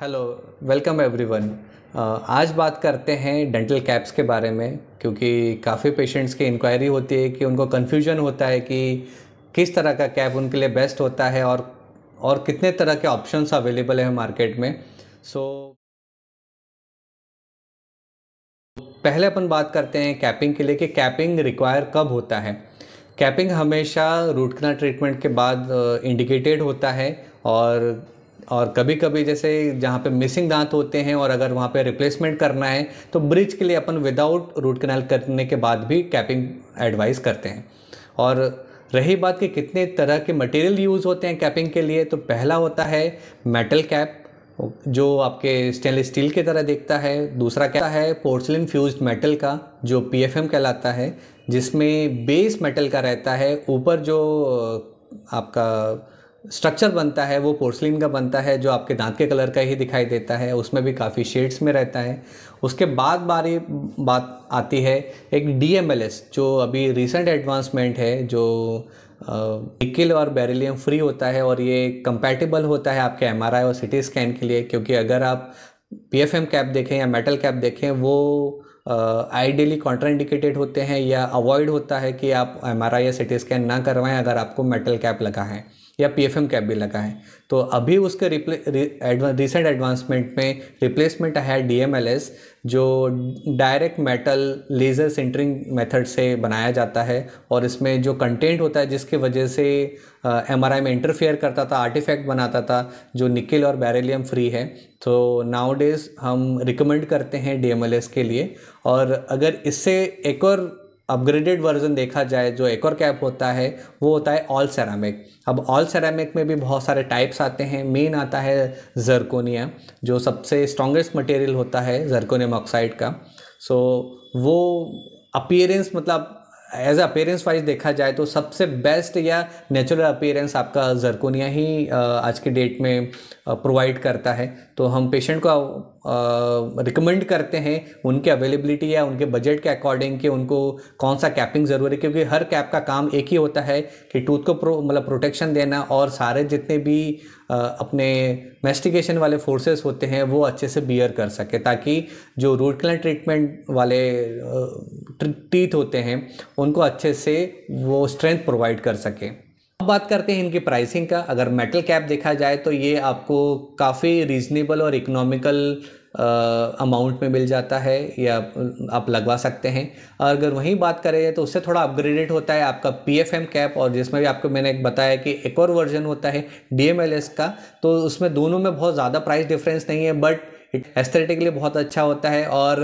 hello welcome everyone आज बात करते हैं डेंटल कैप्स के बारे में क्योंकि काफ़ी पेशेंट्स की इंक्वायरी होती है कि उनको कन्फ्यूजन होता है कि किस तरह का कैप उनके लिए बेस्ट होता है और और कितने तरह के ऑप्शंस अवेलेबल हैं मार्केट में सो so, पहले अपन बात करते हैं कैपिंग के लिए कि कैपिंग रिक्वायर कब होता है कैपिंग हमेशा रूट कनाल ट्रीटमेंट के बाद इंडिकेटेड होता है और और कभी कभी जैसे जहाँ पे मिसिंग दांत होते हैं और अगर वहाँ पे रिप्लेसमेंट करना है तो ब्रिज के लिए अपन विदाउट रूट कनाल करने के बाद भी कैपिंग एडवाइस करते हैं और रही बात कि कितने तरह के मटेरियल यूज़ होते हैं कैपिंग के लिए तो पहला होता है मेटल कैप जो आपके स्टेनलेस स्टील की तरह देखता है दूसरा क्या है पोर्सलिन फ्यूज्ड मेटल का जो पीएफएम कहलाता है जिसमें बेस मेटल का रहता है ऊपर जो आपका स्ट्रक्चर बनता है वो पोर्सलिन का बनता है जो आपके दांत के कलर का ही दिखाई देता है उसमें भी काफ़ी शेड्स में रहता है उसके बाद बारी बात आती है एक डी जो अभी रिसेंट एडवांसमेंट है जो निकिल और बेरिलियम फ्री होता है और ये कंपैटिबल होता है आपके एम और सी स्कैन के लिए क्योंकि अगर आप पी एफ एम कैप देखें या मेटल कैप देखें वो आइडियली कॉन्ट्राइंडिकेटेड होते हैं या अवॉइड होता है कि आप एम या सी स्कैन ना करवाएं अगर आपको मेटल कैप लगा है या पी एफ एम कैप भी लगा है तो अभी उसके रिप्ले रिसेंट एडवांसमेंट में रिप्लेसमेंट है डी एम एल एस जो direct metal laser sintering method से बनाया जाता है और इसमें जो कंटेंट होता है जिसकी वजह से एम आर आई में इंटरफेयर करता था आर्टिफैक्ट बनाता था जो निकिल और बेरेलियम फ्री है तो नाउ डेज हम रिकमेंड करते हैं डी एम एल एस के लिए और अगर इससे एक और अपग्रेडेड वर्जन देखा जाए जो एक और कैप होता है वो होता है ऑल सेरामिक अब ऑल सेरामिक में भी बहुत सारे टाइप्स आते हैं मेन आता है जरकोनिया जो सबसे स्ट्रॉन्गेस्ट मटेरियल होता है जरकोनियम ऑक्साइड का सो so, वो अपीयरेंस मतलब एज अपेयरेंस वाइज देखा जाए तो सबसे बेस्ट या नेचुरल अपेयरेंस आपका जरकोनिया ही आज के डेट में प्रोवाइड करता है तो हम पेशेंट को रिकमेंड करते हैं उनके अवेलेबिलिटी या उनके बजट के अकॉर्डिंग कि उनको कौन सा कैपिंग ज़रूरी है क्योंकि हर कैप का काम एक ही होता है कि टूथ को प्रो मतलब प्रोटेक्शन देना और सारे जितने भी अपने मेस्टिगेशन वाले फोर्सेस होते हैं वो अच्छे से बियर कर सके ताकि जो रूट कैनल ट्रीटमेंट वाले टीथ होते हैं उनको अच्छे से वो स्ट्रेंथ प्रोवाइड कर सकें अब बात करते हैं इनकी प्राइसिंग का अगर मेटल कैप देखा जाए तो ये आपको काफ़ी रीजनेबल और इकोनॉमिकल अमाउंट में मिल जाता है या आप लगवा सकते हैं और अगर वहीं बात करें तो उससे थोड़ा अपग्रेडेड होता है आपका पी एफ एम कैप और जिसमें भी आपको मैंने एक बताया कि एक और वर्जन होता है डी एम एल एस का तो उसमें दोनों में बहुत ज़्यादा प्राइस डिफरेंस नहीं है बट एस्थेटिकली बहुत अच्छा होता है और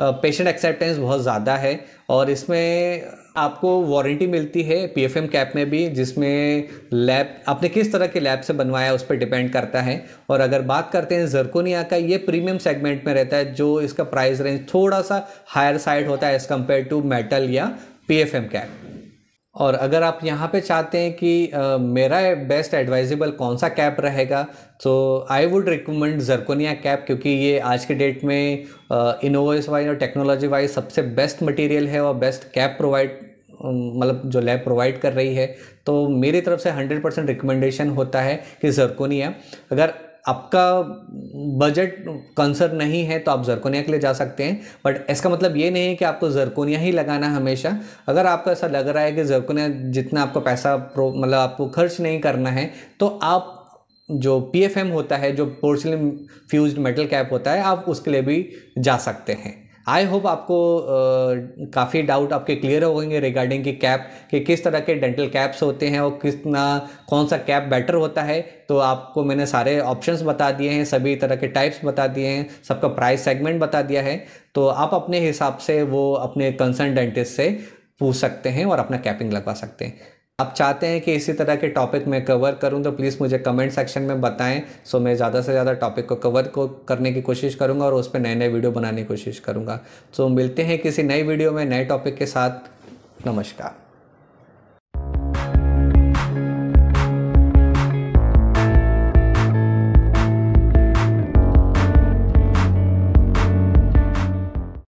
पेशेंट एक्सेप्टेंस बहुत ज़्यादा है और इसमें आपको वारंटी मिलती है पी एफ एम कैप में भी जिसमें लैब आपने किस तरह के लैब से बनवाया उस पर डिपेंड करता है और अगर बात करते हैं जरकोनिया का ये प्रीमियम सेगमेंट में रहता है जो इसका प्राइस रेंज थोड़ा सा हायर साइड होता है एज़ कम्पेयर टू मेटल या पी एफ एम कैप और अगर आप यहाँ पे चाहते हैं कि आ, मेरा बेस्ट एडवाइजेबल कौन सा कैप रहेगा तो I would recommend zirconia cap क्योंकि ये आज के डेट में इनोवेस वाइज और टेक्नोलॉजी वाइज सबसे बेस्ट मटेरियल है और बेस्ट कैप प्रोवाइड मतलब जो लैब प्रोवाइड कर रही है तो मेरी तरफ से 100 परसेंट रिकमेंडेशन होता है कि जरकोनिया अगर आपका बजट कंसर्न नहीं है तो आप जरकोनिया के लिए जा सकते हैं बट इसका मतलब ये नहीं है कि आपको जरकोनिया ही लगाना हमेशा अगर आपको ऐसा लग रहा है कि जरकोनिया जितना आपको पैसा मतलब आपको खर्च नहीं करना है तो आप जो पीएफएम होता है जो पोर्सिलिन फ्यूज्ड मेटल कैप होता है आप उसके लिए भी जा सकते हैं आई होप आपको काफ़ी डाउट आपके क्लियर हो गएंगे रिगार्डिंग की कैप कि किस तरह के डेंटल कैप्स होते हैं और कितना कौन सा कैप बेटर होता है तो आपको मैंने सारे ऑप्शंस बता दिए हैं सभी तरह के टाइप्स बता दिए हैं सबका प्राइस सेगमेंट बता दिया है तो आप अपने हिसाब से वो अपने कंसर्न डेंटिस्ट से पूछ सकते हैं और अपना कैपिंग लगवा सकते हैं आप चाहते हैं कि इसी तरह के टॉपिक मैं कवर करूं तो प्लीज़ मुझे कमेंट सेक्शन में बताएं सो मैं ज़्यादा से ज़्यादा टॉपिक को कवर को करने की कोशिश करूंगा और उस पर नए नए वीडियो बनाने की कोशिश करूंगा सो मिलते हैं किसी नए वीडियो में नए टॉपिक के साथ नमस्कार